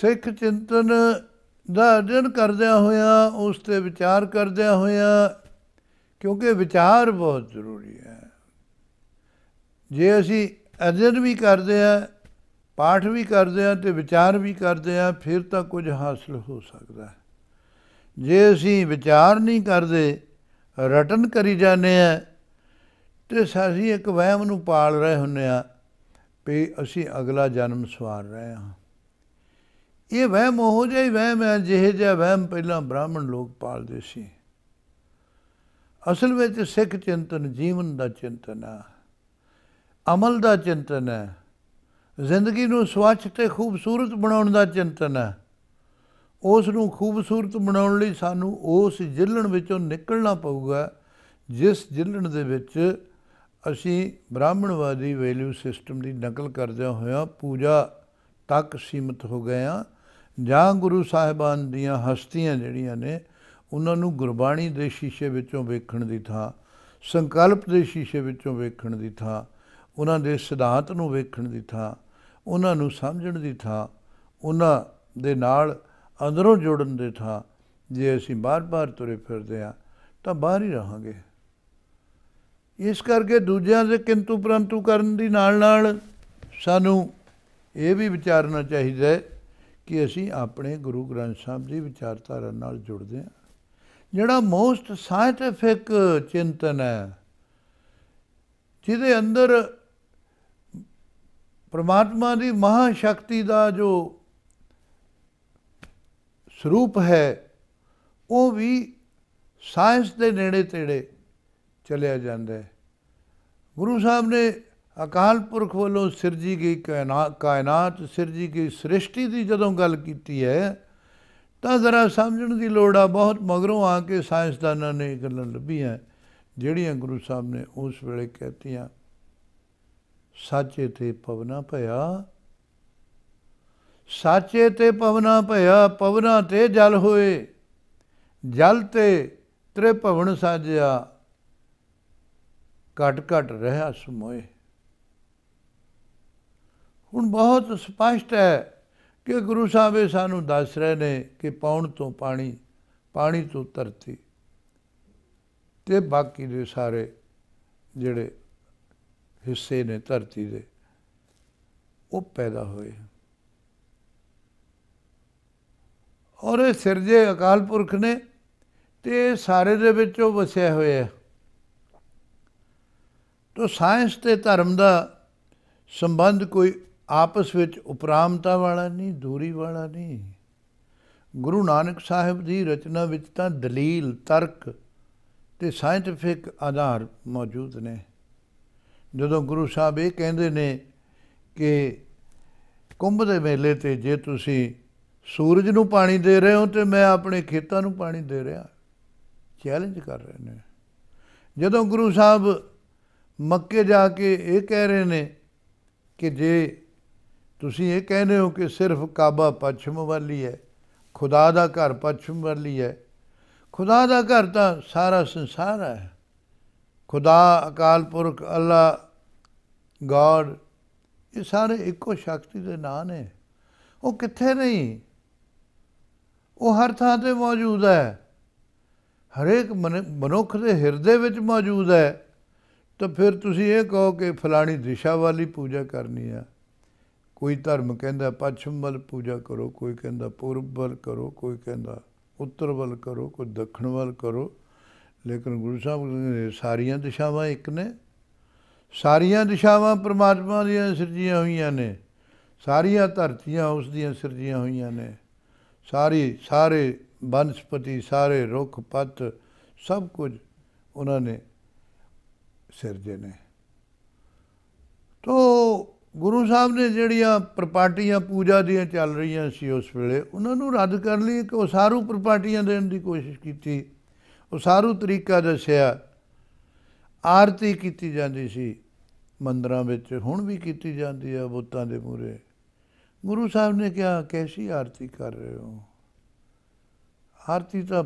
ਸਿੱਖ ਚਿੰਤਨ ਦਾ ਅਧਿਐਨ ਕਰਦਿਆਂ ਹੋਇਆਂ ਉਸ ਤੇ ਵਿਚਾਰ ਕਰਦਿਆਂ ਹੋਇਆਂ ਕਿਉਂਕਿ ਵਿਚਾਰ ਬਹੁਤ ਜ਼ਰੂਰੀ ਹੈ ਜੇ ਅਸੀਂ ਅਧਿਐਨ ਵੀ ਕਰਦੇ ਆ ਪਾਠ ਵੀ ਕਰਦੇ ਆ ਤੇ ਵਿਚਾਰ ਵੀ ਕਰਦੇ ਆ ਫਿਰ ਤਾਂ ਕੁਝ ਹਾਸਲ ਹੋ ਸਕਦਾ ਹੈ ਜੇ ਅਸੀਂ ਵਿਚਾਰ ਨਹੀਂ ਕਰਦੇ ਰਟਨ ਕਰੀ ਜਾਂਦੇ ਆ ਤੇ ਸਾਰੀ ਇੱਕ ਵਹਿਮ ਨੂੰ ਪਾਲ ਰਹੇ ਹੁੰਨੇ ਆ ਵੀ ਅਸੀਂ ਅਗਲਾ ਜਨਮ ਸਵਾਰ ਰਹੇ ਹਾਂ ਇਹ ਵਹਿਮ ਹੋ ਜਾਈ ਵਹਿਮ ਹੈ ਜਿਹੇ ਜਿਹਾ ਵਹਿਮ ਪਹਿਲਾਂ ਬ੍ਰਾਹਮਣ ਲੋਕ ਪਾਲਦੇ ਸੀ ਅਸਲ ਵਿੱਚ ਸਿੱਖ ਚਿੰਤਨ ਜੀਵਨ ਦਾ ਚਿੰਤਨ ਹੈ ਅਮਲ ਦਾ ਚਿੰਤਨ ਹੈ ਜ਼ਿੰਦਗੀ ਨੂੰ ਸਵੱਛ ਤੇ ਖੂਬਸੂਰਤ ਬਣਾਉਣ ਦਾ ਚਿੰਤਨ ਹੈ ਉਸ ਨੂੰ ਖੂਬਸੂਰਤ ਬਣਾਉਣ ਲਈ ਸਾਨੂੰ ਉਸ ਜਿਲਣ ਵਿੱਚੋਂ ਨਿਕਲਣਾ ਪਊਗਾ ਜਿਸ ਜਿਲਣ ਦੇ ਵਿੱਚ ਅਸੀਂ ਬ੍ਰਾਹਮਣਵਾਦੀ ਵੈਲਿਊ ਸਿਸਟਮ ਦੀ ਨਕਲ ਕਰਦੇ ਹੋਇਆ ਪੂਜਾ ਤੱਕ ਸੀਮਤ ਹੋ ਗਏ ਆ ਜਾਂ ਗੁਰੂ ਸਾਹਿਬਾਨ ਦੀਆਂ ਹਸਤੀਆਂ ਜਿਹੜੀਆਂ ਨੇ ਉਹਨਾਂ ਨੂੰ ਗੁਰਬਾਣੀ ਦੇ ਸ਼ੀਸ਼ੇ ਵਿੱਚੋਂ ਵੇਖਣ ਦੀ ਥਾਂ ਸੰਕਲਪ ਦੇ ਸ਼ੀਸ਼ੇ ਵਿੱਚੋਂ ਵੇਖਣ ਦੀ ਥਾਂ ਉਹਨਾਂ ਦੇ ਸਿਧਾਂਤ ਨੂੰ ਵੇਖਣ ਦੀ ਥਾਂ ਉਹਨਾਂ ਨੂੰ ਸਮਝਣ ਦੀ ਥਾਂ ਉਹਨਾਂ ਦੇ ਨਾਲ ਅੰਦਰੋਂ ਜੁੜਨ ਦੇ ਥਾਂ ਜੇ ਅਸੀਂ ਬਾਰ-ਬਾਰ ਤੁਰੇ ਫਿਰਦੇ ਆ ਤਾਂ ਬਾਹਰ ਹੀ ਰਹਾਂਗੇ ਇਸ ਕਰਕੇ ਦੂਜਿਆਂ ਦੇ ਕਿੰਤੂ ਪਰੰਤੂ ਕਰਨ ਦੀ ਨਾਲ-ਨਾਲ ਸਾਨੂੰ ਇਹ ਵੀ ਵਿਚਾਰਨਾ ਚਾਹੀਦਾ ਹੈ ਕਿ ਅਸੀਂ ਆਪਣੇ ਗੁਰੂ ਗ੍ਰੰਥ ਸਾਹਿਬ ਦੀ ਵਿਚਾਰਧਾਰਾ ਨਾਲ ਜੁੜਦੇ ਹਾਂ ਜਿਹੜਾ ਮੋਸਟ ਸਾਇੰਟਿਫਿਕ ਚਿੰਤਨ ਹੈ ਜਿਹਦੇ ਅੰਦਰ ਪ੍ਰਮਾਤਮਾ ਦੀ ਮਹਾ ਸ਼ਕਤੀ ਦਾ ਜੋ ਸਰੂਪ ਹੈ ਉਹ ਵੀ ਸਾਇੰਸ ਦੇ ਨੇੜੇ ਤੇੜੇ ਚਲਿਆ ਜਾਂਦਾ ਹੈ ਗੁਰੂ ਸਾਹਿਬ ਨੇ ਅਕਾਲ ਪੁਰਖ ਵੱਲੋਂ ਸਿਰਜੀ ਗਈ ਕਾਇਨਾਤ ਸਿਰਜੀ ਗਈ ਸ੍ਰਿਸ਼ਟੀ ਦੀ ਜਦੋਂ ਗੱਲ ਕੀਤੀ ਹੈ ਤਾਂ ਜ਼ਰਾ ਸਮਝਣ ਦੀ ਲੋੜ ਆ ਬਹੁਤ ਮਗਰੋਂ ਆ ਕੇ ਸਾਇੰਸਦਾਨਾਂ ਨੇ ਇਹ ਗੱਲਾਂ ਲੱਭੀਆਂ ਜਿਹੜੀਆਂ ਗੁਰੂ ਸਾਹਿਬ ਨੇ ਉਸ ਵੇਲੇ ਕਹਿਤੀਆਂ ਸਾਚੇ ਤੇ ਪਵਨਾ ਭਇਆ ਸਾਚੇ ਤੇ ਪਵਨਾ ਭਇਆ ਪਵਨਾ ਤੇ ਜਲ ਹੋਏ ਜਲ ਤੇ ਤ੍ਰਿਭਵਨ ਸਾਜਿਆ ਘਟ ਘਟ ਰਹਾ ਸਮੋਏ ਹੁਣ ਬਹੁਤ ਸਪਸ਼ਟ ਹੈ ਕਿ ਗੁਰੂ ਸਾਹਿਬ ਇਹ ਸਾਨੂੰ ਦੱਸ ਰਹੇ ਨੇ ਕਿ ਪੌਣ ਤੋਂ ਪਾਣੀ ਪਾਣੀ ਤੋਂ ਧਰਤੀ ਤੇ ਬਾਕੀ ਦੇ ਸਾਰੇ ਜਿਹੜੇ ਹਿੱਸੇ ਨੇ ਧਰਤੀ ਦੇ ਉਹ ਪੈਦਾ ਹੋਏ ਔਰ ਇਹ ਸਿਰਜੇ ਅਕਾਲ ਪੁਰਖ ਨੇ ਤੇ ਸਾਰੇ ਦੇ ਵਿੱਚ ਉਹ ਵਸਿਆ ਹੋਇਆ ਹੈ ਤੋ ਸਾਇੰਸ ਤੇ ਧਰਮ ਦਾ ਸੰਬੰਧ ਕੋਈ ਆਪਸ ਵਿੱਚ ਉਪਰਾਮਤਾ ਵਾਲਾ ਨਹੀਂ ਦੂਰੀ ਵਾਲਾ ਨਹੀਂ ਗੁਰੂ ਨਾਨਕ ਸਾਹਿਬ ਦੀ ਰਚਨਾ ਵਿੱਚ ਤਾਂ ਦਲੀਲ ਤਰਕ ਤੇ ਸਾਇੰਟਿਫਿਕ ਆਧਾਰ ਮੌਜੂਦ ਨੇ ਜਦੋਂ ਗੁਰੂ ਸਾਹਿਬ ਇਹ ਕਹਿੰਦੇ ਨੇ ਕਿ ਕੁੰਭ ਦੇ ਮੇਲੇ ਤੇ ਜੇ ਤੁਸੀਂ ਸੂਰਜ ਨੂੰ ਪਾਣੀ ਦੇ ਰਹੇ ਹੋ ਤੇ ਮੈਂ ਆਪਣੇ ਖੇਤਾਂ ਨੂੰ ਪਾਣੀ ਦੇ ਰਿਹਾ ਚੈਲੰਜ ਕਰ ਰਹੇ ਨੇ ਜਦੋਂ ਗੁਰੂ ਸਾਹਿਬ ਮੱਕੇ ਜਾ ਕੇ ਇਹ ਕਹਿ ਰਹੇ ਨੇ ਕਿ ਜੇ ਤੁਸੀਂ ਇਹ ਕਹਿੰਦੇ ਹੋ ਕਿ ਸਿਰਫ ਕਾਬਾ ਪੱਛਮ ਵਾਲੀ ਹੈ ਖੁਦਾ ਦਾ ਘਰ ਪੱਛਮ ਵਾਲੀ ਹੈ ਖੁਦਾ ਦਾ ਘਰ ਤਾਂ ਸਾਰਾ ਸੰਸਾਰ ਹੈ ਖੁਦਾ ਅਕਾਲ ਪੁਰਖ ਅੱਲਾ ਗੋਡ ਇਹ ਸਾਰੇ ਇੱਕੋ ਸ਼ਕਤੀ ਦੇ ਨਾਂ ਨੇ ਉਹ ਕਿੱਥੇ ਨਹੀਂ ਉਹ ਹਰ ਥਾਂ ਤੇ ਮੌਜੂਦ ਹੈ ਹਰੇਕ ਮਨੁੱਖ ਦੇ ਹਿਰਦੇ ਵਿੱਚ ਮੌਜੂਦ ਹੈ ਤਾਂ ਫਿਰ ਤੁਸੀਂ ਇਹ ਕਹੋ ਕਿ ਫਲਾਣੀ ਦਿਸ਼ਾ ਵਾਲੀ ਪੂਜਾ ਕਰਨੀ ਆ ਕੋਈ ਧਰਮ ਕਹਿੰਦਾ ਪੱਛਮ ਵੱਲ ਪੂਜਾ ਕਰੋ ਕੋਈ ਕਹਿੰਦਾ ਪੂਰਬ ਵੱਲ ਕਰੋ ਕੋਈ ਕਹਿੰਦਾ ਉੱਤਰ ਵੱਲ ਕਰੋ ਕੋਈ ਦੱਖਣ ਵੱਲ ਕਰੋ ਲੇਕਿਨ ਗੁਰੂ ਸਾਹਿਬ ਨੇ ਸਾਰੀਆਂ ਦਿਸ਼ਾਵਾਂ ਇੱਕ ਨੇ ਸਾਰੀਆਂ ਦਿਸ਼ਾਵਾਂ ਪ੍ਰਮਾਤਮਾ ਦੀਆਂ ਸਿਰਜੀਆਂ ਹੋਈਆਂ ਨੇ ਸਾਰੀਆਂ ਧਰਤੀਆਂ ਉਸ ਦੀਆਂ ਸਿਰਜੀਆਂ ਹੋਈਆਂ ਨੇ ਸਾਰੀ ਸਾਰੇ ਬਨਸਪਤੀ ਸਾਰੇ ਰੁੱਖ ਪੱਤ ਸਭ ਕੁਝ ਉਹਨਾਂ ਨੇ ਸਿਰਜੇ ਨੇ ਤੋ ਗੁਰੂ ਸਾਹਿਬ ਨੇ ਜਿਹੜੀਆਂ ਪ੍ਰਪਾਟੀਆਂ ਪੂਜਾ ਦੀਆਂ ਚੱਲ ਰਹੀਆਂ ਸੀ ਉਸ ਵੇਲੇ ਉਹਨਾਂ ਨੂੰ ਰੱਦ ਕਰ ਲਈ ਕਿ ਉਹ ਸਾਰੂ ਪ੍ਰਪਾਟੀਆਂ ਦੇਣ ਦੀ ਕੋਸ਼ਿਸ਼ ਕੀਤੀ ਉਹ ਸਾਰੂ ਤਰੀਕਾ ਦੱਸਿਆ ਆਰਤੀ ਕੀਤੀ ਜਾਂਦੀ ਸੀ ਮੰਦਰਾਂ ਵਿੱਚ ਹੁਣ ਵੀ ਕੀਤੀ ਜਾਂਦੀ ਆ ਬੁੱਤਾਂ ਦੇ ਮੂਰੇ ਗੁਰੂ ਸਾਹਿਬ ਨੇ ਕਿਹਾ ਕੈਸੀ ਆਰਤੀ ਕਰ ਰਹੇ ਹੋ ਆਰਤੀ ਤਾਂ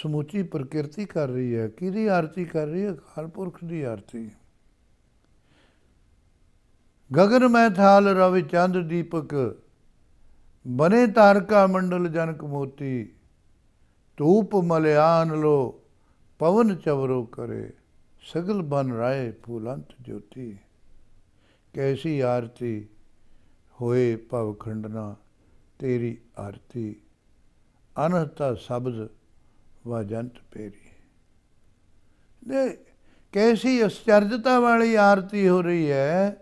ਸਮੂਚੀ ਪ੍ਰਕਿਰਤੀ ਕਰ ਰਹੀ ਹੈ ਕਿਹਦੀ ਆਰਤੀ ਕਰ ਰਹੀ ਹੈ ਕਾਲਪੁਰਖ ਦੀ ਆਰਤੀ ਗਗਨ ਮੈਂ ਥਾਲ ਰਵਿ ਚੰਦ ਦੀਪਕ ਬਨੇ ਤਾਰਕਾ ਮੰਡਲ ਜਨਕ ਮੋਤੀ ਧੂਪ ਮਲਿਆਨ ਲੋ ਪਵਨ ਚਵਰੋ ਕਰੇ ਸਗਲ ਬਨ ਰਾਏ ਫੂਲੰਤ ਜੋਤੀ ਕੈਸੀ ਆਰਤੀ ਹੋਏ ਭਵ ਖੰਡਨਾ ਤੇਰੀ ਆਰਤੀ ਅਨਹਤਾ ਸਬਦ ਵਾਜੰਤ ਪੇਰੀ ਦੇ ਕੈਸੀ ਅਸਚਰਜਤਾ ਵਾਲੀ ਆਰਤੀ ਹੋ ਰਹੀ ਹੈ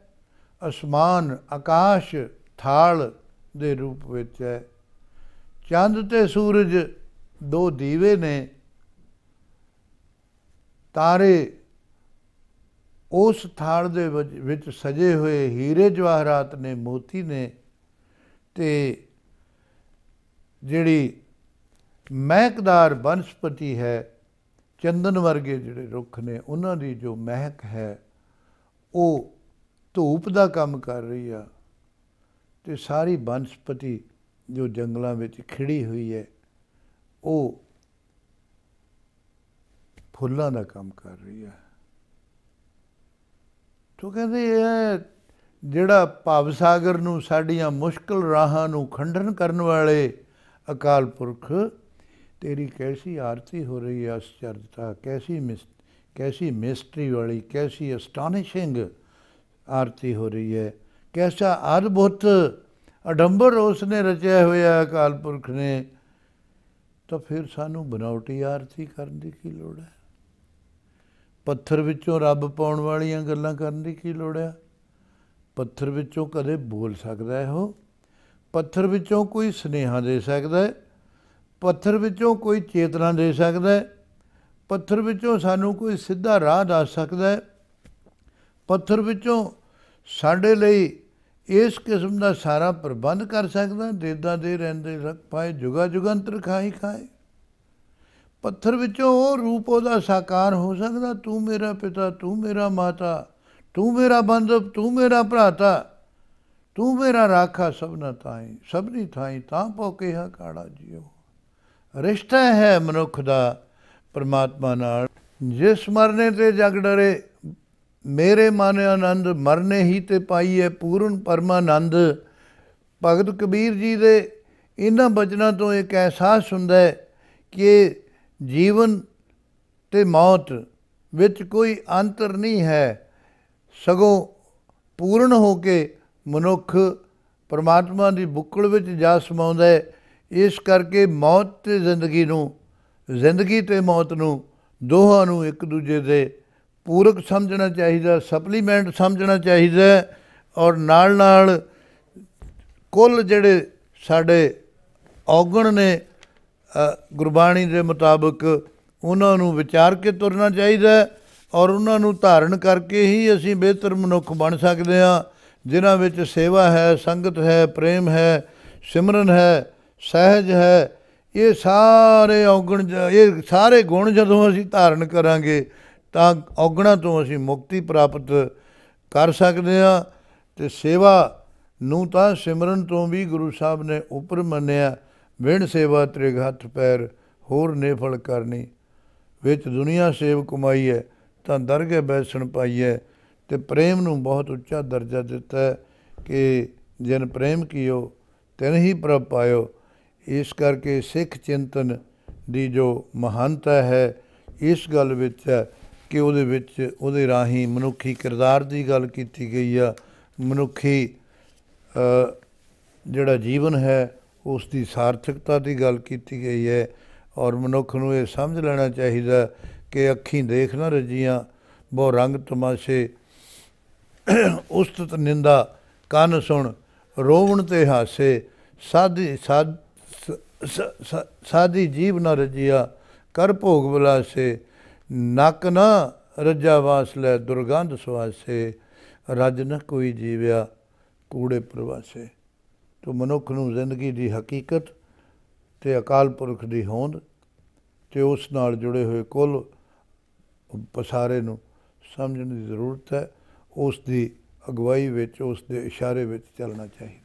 ਅਸਮਾਨ ਆਕਾਸ਼ ਥਾਲ ਦੇ ਰੂਪ ਵਿੱਚ ਹੈ ਚੰਦ ਤੇ ਸੂਰਜ ਦੋ ਦੀਵੇ ਨੇ ਤਾਰੇ ਉਸ ਥਾਲ ਦੇ ਵਿੱਚ ਸਜੇ ਹੋਏ ਹੀਰੇ ਜਵਾਹਰਾਤ ਨੇ ਮੋਤੀ ਨੇ ਤੇ ਜਿਹੜੀ ਮਹਿਕਦਾਰ ਬਨਸਪਤੀ ਹੈ ਚੰਦਨ ਵਰਗੇ ਜਿਹੜੇ ਰੁੱਖ ਨੇ ਉਹਨਾਂ ਦੀ ਜੋ ਮਹਿਕ ਹੈ ਉਹ ਧੂਪ ਦਾ ਕੰਮ ਕਰ ਰਹੀ ਆ ਤੇ ਸਾਰੀ ਬਨਸਪਤੀ ਜੋ ਜੰਗਲਾਂ ਵਿੱਚ ਖਿੜੀ ਹੋਈ ਹੈ ਉਹ ਫੁੱਲਾਂ ਦਾ ਕੰਮ ਕਰ ਰਹੀ ਹੈ ਤੋ ਕਹਿੰਦੇ ਇਹ ਜਿਹੜਾ ਭਵ ਸਾਗਰ ਨੂੰ ਸਾਡੀਆਂ ਮੁਸ਼ਕਲ ਰਾਹਾਂ ਨੂੰ ਖੰਡਨ ਕਰਨ ਵਾਲੇ ਅਕਾਲ ਪੁਰਖ ਤੇਰੀ ਕੈਸੀ ਆਰਤੀ ਹੋ ਰਹੀ ਹੈ ਅਸਚਰਜਤਾ ਕੈਸੀ ਮਿਸ ਕੈਸੀ ਮਿਸਟਰੀ ਵਾਲੀ ਕੈਸੀ ਅਸਟਾਨਿਸ਼ਿੰਗ ਆਰਤੀ ਹੋ ਰਹੀ ਹੈ ਕੈਸਾ ਅਦਭੁਤ ਅਡੰਬਰ ਉਸਨੇ ਰਚਿਆ ਹੋਇਆ ਅਕਾਲ ਪੁਰਖ ਨੇ ਤਾਂ ਫਿਰ ਸਾਨੂੰ ਬਨਾਉਟੀ ਆਰਤੀ ਕਰਨ ਦੀ ਕੀ ਲੋੜ ਹੈ ਪੱਥਰ ਵਿੱਚੋਂ ਰੱਬ ਪਾਉਣ ਵਾਲੀਆਂ ਗੱਲਾਂ ਕਰਨ ਦੀ ਕੀ ਲੋੜ ਹੈ ਪੱਥਰ ਵਿੱਚੋਂ ਕਦੇ ਬੋਲ ਸਕਦਾ ਹੈ ਉਹ ਪੱਥਰ ਵਿੱਚੋਂ ਕੋਈ ਸਨੇਹਾ ਦੇ ਸਕਦਾ ਹੈ ਪੱਥਰ ਵਿੱਚੋਂ ਕੋਈ ਚੇਤਨਾ ਦੇ ਸਕਦਾ ਹੈ ਪੱਥਰ ਵਿੱਚੋਂ ਸਾਨੂੰ ਕੋਈ ਸਿੱਧਾ ਰਾਹ ਦੱਸ ਸਕਦਾ ਹੈ ਪੱਥਰ ਵਿੱਚੋਂ ਸਾਡੇ ਲਈ ਇਸ ਕਿਸਮ ਦਾ ਸਾਰਾ ਪ੍ਰਬੰਧ ਕਰ ਸਕਦਾ ਦੇਦਾ ਦੇ ਰਹਿੰਦੇ ਰਖ ਪਾਏ ਜੁਗਾ ਜੁਗੰਤਰ ਖਾਈ ਖਾਏ ਪੱਥਰ ਵਿੱਚੋਂ ਉਹ ਰੂਪ ਉਹਦਾ ਸਾਕਾਰ ਹੋ ਸਕਦਾ ਤੂੰ ਮੇਰਾ ਪਿਤਾ ਤੂੰ ਮੇਰਾ ਮਾਤਾ ਤੂੰ ਮੇਰਾ ਬੰਦਪ ਤੂੰ ਮੇਰਾ ਭਰਾਤਾ ਤੂੰ ਮੇਰਾ ਰਾਖਾ ਸਭਨਾ ਤਾਈ ਸਭਨੀ ਥਾਈ ਤਾਂ ਪੋਕੇ ਹਾ ਕਾੜਾ ਜਿਉ ਰਿਸ਼ਤਾ ਹੈ ਮਨੁੱਖ ਦਾ ਪਰਮਾਤਮਾ ਨਾਲ ਜਿਸ ਮਰਨੇ ਤੇ ਜਗ ਡਰੇ ਮੇਰੇ ਮਨ ਆਨੰਦ ਮਰਨੇ ਹੀ ਤੇ ਪਾਈਏ ਪੂਰਨ ਪਰਮਾਨੰਦ ਭਗਤ ਕਬੀਰ ਜੀ ਦੇ ਇਹਨਾਂ ਬਚਨਾਂ ਤੋਂ ਇੱਕ ਅਹਿਸਾਸ ਹੁੰਦਾ ਹੈ ਕਿ ਜੀਵਨ ਤੇ ਮੌਤ ਵਿੱਚ ਕੋਈ ਅੰਤਰ ਨਹੀਂ ਹੈ ਸਗੋਂ ਪੂਰਨ ਹੋ ਕੇ ਮਨੁੱਖ ਪਰਮਾਤਮਾ ਦੀ ਬੁੱਕਲ ਵਿੱਚ ਜਾ ਸਮਾਉਂਦਾ ਹੈ ਇਸ ਕਰਕੇ ਮੌਤ ਤੇ ਜ਼ਿੰਦਗੀ ਨੂੰ ਜ਼ਿੰਦਗੀ ਤੇ ਮੌਤ ਨੂੰ ਦੋਹਾਂ ਨੂੰ ਇੱਕ ਦੂਜੇ ਦੇ ਪੂਰਕ ਸਮਝਣਾ ਚਾਹੀਦਾ ਸਪਲੀਮੈਂਟ ਸਮਝਣਾ ਚਾਹੀਦਾ ਔਰ ਨਾਲ ਨਾਲ ਕੁੱਲ ਜਿਹੜੇ ਸਾਡੇ ਔਗਣ ਨੇ ਗੁਰਬਾਣੀ ਦੇ ਮੁਤਾਬਕ ਉਹਨਾਂ ਨੂੰ ਵਿਚਾਰ ਕੇ ਤੁਰਨਾ ਚਾਹੀਦਾ ਔਰ ਉਹਨਾਂ ਨੂੰ ਧਾਰਨ ਕਰਕੇ ਹੀ ਅਸੀਂ ਬਿਹਤਰ ਮਨੁੱਖ ਬਣ ਸਕਦੇ ਹਾਂ ਜਿਨ੍ਹਾਂ ਵਿੱਚ ਸੇਵਾ ਹੈ ਸੰਗਤ ਹੈ ਪ੍ਰੇਮ ਹੈ ਸਿਮਰਨ ਹੈ ਸਹਿਜ ਹੈ ਇਹ ਸਾਰੇ ਔਗਣ ਇਹ ਸਾਰੇ ਗੁਣ ਜਦੋਂ ਅਸੀਂ ਧਾਰਨ ਕਰਾਂਗੇ ਤਾਂ ਔਗਣਾ ਤੋਂ ਅਸੀਂ ਮੁਕਤੀ ਪ੍ਰਾਪਤ ਕਰ ਸਕਦੇ ਹਾਂ ਤੇ ਸੇਵਾ ਨੂੰ ਤਾਂ ਸਿਮਰਨ ਤੋਂ ਵੀ ਗੁਰੂ ਸਾਹਿਬ ਨੇ ਉਪਰ ਮੰਨਿਆ ਵਿਣ ਸੇਵਾ ਤ੍ਰਿਗ ਹੱਥ ਪੈਰ ਹੋਰ ਨੇਫਲ ਕਰਨੀ ਵਿੱਚ ਦੁਨੀਆ ਸੇਵ ਕਮਾਈ ਹੈ ਤਾਂ ਦਰਗਹਿ ਬੈਸਣ ਪਾਈ ਹੈ ਤੇ ਪ੍ਰੇਮ ਨੂੰ ਬਹੁਤ ਉੱਚਾ ਦਰਜਾ ਦਿੱਤਾ ਕਿ ਜਿਨ ਪ੍ਰੇਮ ਕੀਓ ਤਿਨ ਹੀ ਪ੍ਰਭ ਪਾਇਓ ਇਸ ਕਰਕੇ ਸਿੱਖ ਚਿੰਤਨ ਦੀ ਜੋ ਮਹਾਨਤਾ ਹੈ ਇਸ ਗੱਲ ਵਿੱਚ ਹੈ ਕਿ ਉਹਦੇ ਵਿੱਚ ਉਹਦੇ ਰਾਹੀਂ ਮਨੁੱਖੀ ਕਿਰਦਾਰ ਦੀ ਗੱਲ ਕੀਤੀ ਗਈ ਆ ਮਨੁੱਖੀ ਜਿਹੜਾ ਜੀਵਨ ਹੈ ਉਸ ਦੀ ਸਾਰਥਕਤਾ ਦੀ ਗੱਲ ਕੀਤੀ ਗਈ ਹੈ ਔਰ ਮਨੁੱਖ ਨੂੰ ਇਹ ਸਮਝ ਲੈਣਾ ਚਾਹੀਦਾ ਕਿ ਅੱਖੀਂ ਦੇਖ ਨਾ ਰਜੀਆਂ ਬਹੁ ਰੰਗ ਤਮਾਸ਼ੇ ਉਸਤਤ ਨਿੰਦਾ ਕੰਨ ਸੁਣ ਰੋਵਣ ਤੇ ਹਾਸੇ ਸਾਦੀ ਸਾਦੀ ਜੀਵ ਨਾ ਰਜੀਆ ਕਰ ਭੋਗ ਬਲਾਸੇ ਨਕ ਨ ਰੱਜਾ ਵਾਸ ਲੈ ਦੁਰਗੰਧ ਸਵਾਸੇ ਰਜ ਨ ਕੋਈ ਜੀਵਿਆ ਕੂੜੇ ਪ੍ਰਵਾਸੇ ਤੋ ਮਨੁੱਖ ਨੂੰ ਜ਼ਿੰਦਗੀ ਦੀ ਹਕੀਕਤ ਤੇ ਅਕਾਲ ਪੁਰਖ ਦੀ ਹੋਂਦ ਤੇ ਉਸ ਨਾਲ ਜੁੜੇ ਹੋਏ ਕੁੱਲ ਪਸਾਰੇ ਨੂੰ ਸਮਝਣ ਦੀ ਜ਼ਰੂਰਤ ਹੈ ਉਸ ਦੀ ਅਗਵਾਈ ਵਿੱਚ ਉਸ ਦੇ ਇਸ਼ਾਰੇ ਵਿੱਚ ਚੱਲਣਾ ਚਾਹੀਦਾ